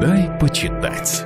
Дай почитать.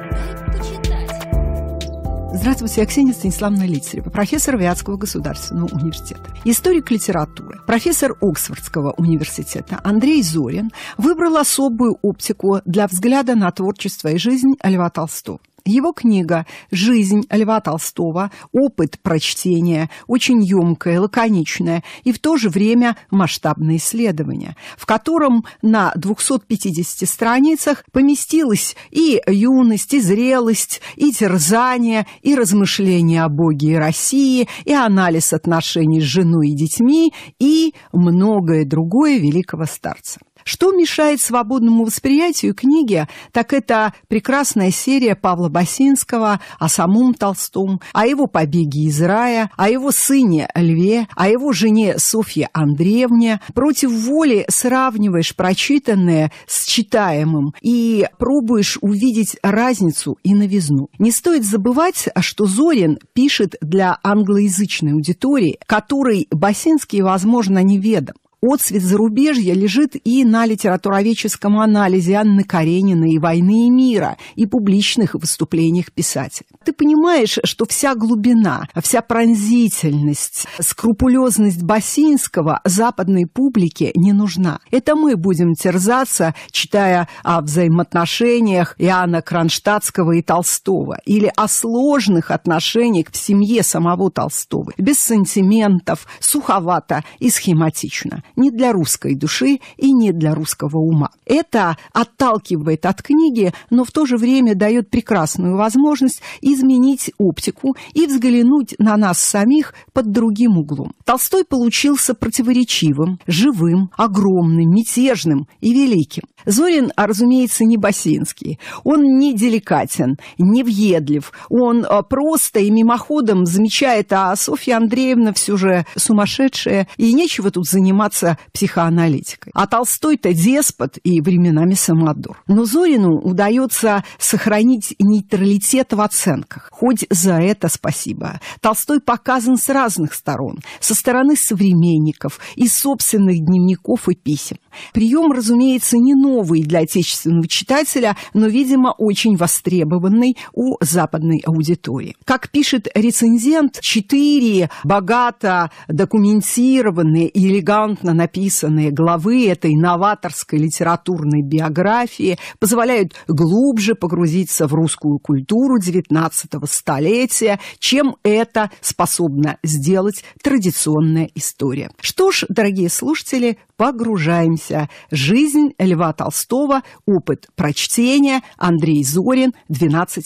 Здравствуйте, я Ксения Станиславовна Лицарева, профессор Вятского государственного университета, историк литературы, профессор Оксфордского университета Андрей Зорин выбрал особую оптику для взгляда на творчество и жизнь Льва Толстого. Его книга «Жизнь Льва Толстого. Опыт прочтения» очень емкая, лаконичная и в то же время масштабное исследование, в котором на 250 страницах поместилась и юность, и зрелость, и терзание, и размышления о Боге и России, и анализ отношений с женой и детьми, и многое другое великого старца. Что мешает свободному восприятию книги, так это прекрасная серия Павла Басинского о самом Толстом, о его побеге из рая, о его сыне Льве, о его жене Софье Андреевне. Против воли сравниваешь прочитанное с читаемым и пробуешь увидеть разницу и новизну. Не стоит забывать, что Зорин пишет для англоязычной аудитории, которой Басинский, возможно, неведом отцвет зарубежья лежит и на литературоведческом анализе Анны Карениной и «Войны и мира», и публичных выступлениях писателя. Ты понимаешь, что вся глубина, вся пронзительность, скрупулезность Басинского западной публике не нужна. Это мы будем терзаться, читая о взаимоотношениях Иоанна Кронштадтского и Толстого, или о сложных отношениях в семье самого Толстого, без сантиментов, суховато и схематично не для русской души и не для русского ума. Это отталкивает от книги, но в то же время дает прекрасную возможность изменить оптику и взглянуть на нас самих под другим углом. Толстой получился противоречивым, живым, огромным, мятежным и великим. Зорин, а, разумеется, не басинский. Он не деликатен, не въедлив. Он а, просто и мимоходом замечает, а Софья Андреевна все же сумасшедшая, и нечего тут заниматься психоаналитикой. А Толстой-то деспот и временами самодур. Но Зорину удается сохранить нейтралитет в оценках. Хоть за это спасибо. Толстой показан с разных сторон. Со стороны современников, из собственных дневников и писем. Прием, разумеется, не новый для отечественного читателя, но, видимо, очень востребованный у западной аудитории. Как пишет рецензент, четыре богато документированные и элегантно написанные главы этой новаторской литературной биографии позволяют глубже погрузиться в русскую культуру XIX столетия, чем это способна сделать традиционная история. Что ж, дорогие слушатели, погружаемся Встретимся. Жизнь Льва Толстого. Опыт прочтения. Андрей Зорин. 12+.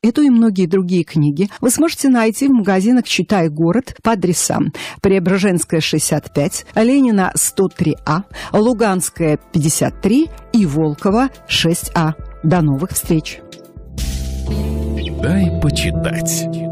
Эту и многие другие книги вы сможете найти в магазинах «Читай город» по адресам Преображенская, 65, Ленина, 103А, Луганская, 53 и Волкова, 6А. До новых встреч! Дай почитать.